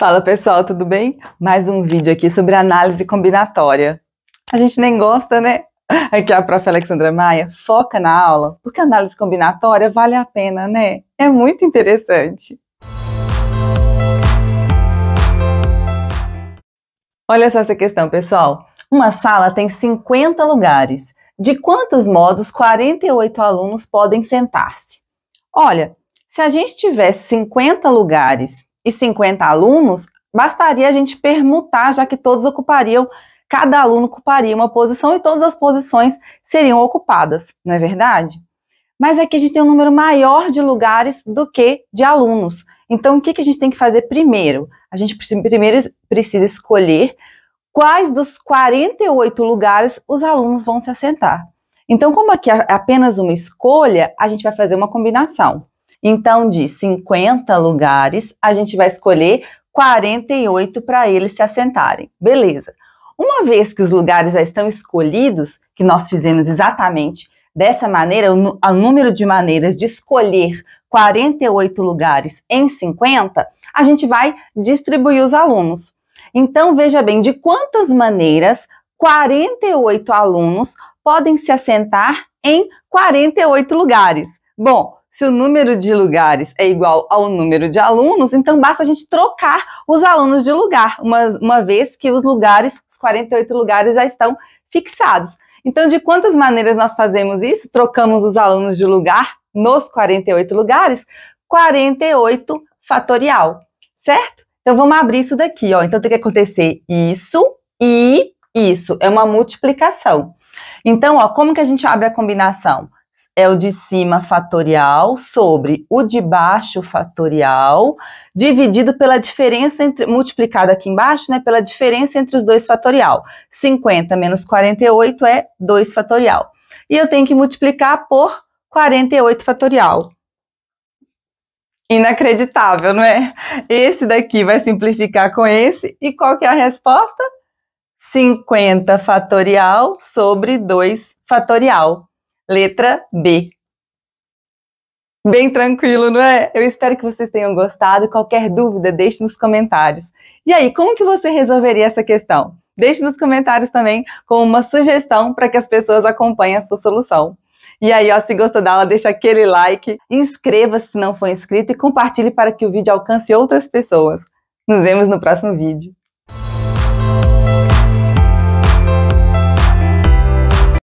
Fala pessoal, tudo bem? Mais um vídeo aqui sobre análise combinatória. A gente nem gosta, né? Aqui a prof. Alexandra Maia foca na aula, porque análise combinatória vale a pena, né? É muito interessante. Olha só essa questão, pessoal. Uma sala tem 50 lugares. De quantos modos 48 alunos podem sentar-se? Olha, se a gente tivesse 50 lugares 150 alunos, bastaria a gente permutar, já que todos ocupariam, cada aluno ocuparia uma posição e todas as posições seriam ocupadas, não é verdade? Mas aqui é a gente tem um número maior de lugares do que de alunos. Então, o que, que a gente tem que fazer primeiro? A gente primeiro precisa escolher quais dos 48 lugares os alunos vão se assentar. Então, como aqui é apenas uma escolha, a gente vai fazer uma combinação. Então, de 50 lugares, a gente vai escolher 48 para eles se assentarem. Beleza. Uma vez que os lugares já estão escolhidos, que nós fizemos exatamente dessa maneira, o, número de maneiras de escolher 48 lugares em 50, a gente vai distribuir os alunos. Então, veja bem, de quantas maneiras 48 alunos podem se assentar em 48 lugares? Bom, se o número de lugares é igual ao número de alunos, então basta a gente trocar os alunos de lugar, uma, uma vez que os lugares, os 48 lugares já estão fixados. Então, de quantas maneiras nós fazemos isso? Trocamos os alunos de lugar nos 48 lugares? 48 fatorial, certo? Então, vamos abrir isso daqui, ó. Então, tem que acontecer isso e isso. É uma multiplicação. Então, ó, como que a gente abre a combinação? é o de cima fatorial sobre o de baixo fatorial, dividido pela diferença entre, multiplicado aqui embaixo, né, pela diferença entre os dois fatorial. 50 menos 48 é 2 fatorial. E eu tenho que multiplicar por 48 fatorial. Inacreditável, não é? Esse daqui vai simplificar com esse. E qual que é a resposta? 50 fatorial sobre 2 fatorial. Letra B. Bem tranquilo, não é? Eu espero que vocês tenham gostado. Qualquer dúvida, deixe nos comentários. E aí, como que você resolveria essa questão? Deixe nos comentários também com uma sugestão para que as pessoas acompanhem a sua solução. E aí, ó, se gostou da aula, deixa aquele like, inscreva-se se não for inscrito e compartilhe para que o vídeo alcance outras pessoas. Nos vemos no próximo vídeo.